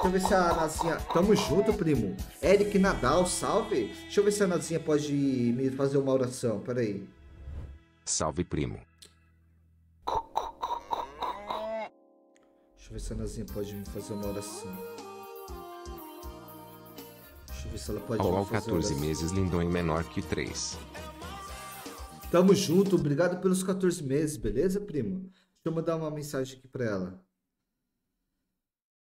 Deixa eu ver se a Nazinha. Tamo junto, primo. Eric Nadal, salve. Deixa eu ver se a Nazinha pode me fazer uma oração. Pera aí. Salve, primo. Deixa eu ver se a Nazinha pode me fazer uma oração. Deixa eu ver se ela pode me fazer uma oração. meses, lindão e menor que 3. Tamo junto, obrigado pelos 14 meses, beleza, primo? Deixa eu mandar uma mensagem aqui pra ela.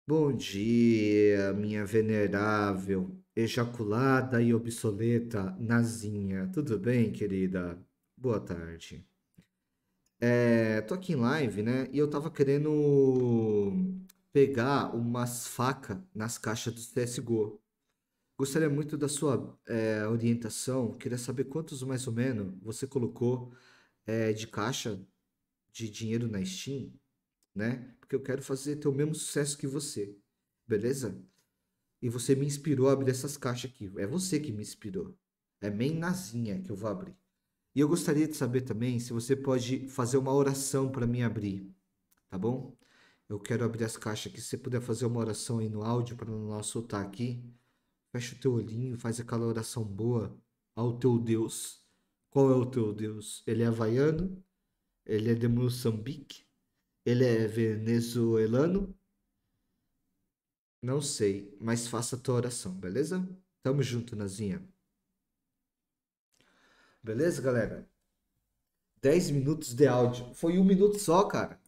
Bom dia, minha venerável, ejaculada e obsoleta Nazinha. Tudo bem, querida? Boa tarde. É, tô aqui em live, né? E eu tava querendo pegar umas facas nas caixas do CSGO. Gostaria muito da sua é, orientação. Queria saber quantos mais ou menos você colocou é, de caixa de dinheiro na Steam né? Porque eu quero fazer ter o mesmo sucesso que você, beleza? E você me inspirou a abrir essas caixas aqui. É você que me inspirou. É meinazinha que eu vou abrir. E eu gostaria de saber também se você pode fazer uma oração para mim abrir, tá bom? Eu quero abrir as caixas aqui. Se você puder fazer uma oração aí no áudio para não soltar aqui, fecha o teu olhinho, faz aquela oração boa ao teu Deus. Qual é o teu Deus? Ele é havaiano? Ele é de Moçambique? Ele é venezuelano? Não sei, mas faça a tua oração, beleza? Tamo junto, Nazinha. Beleza, galera? 10 minutos de áudio. Foi um minuto só, cara.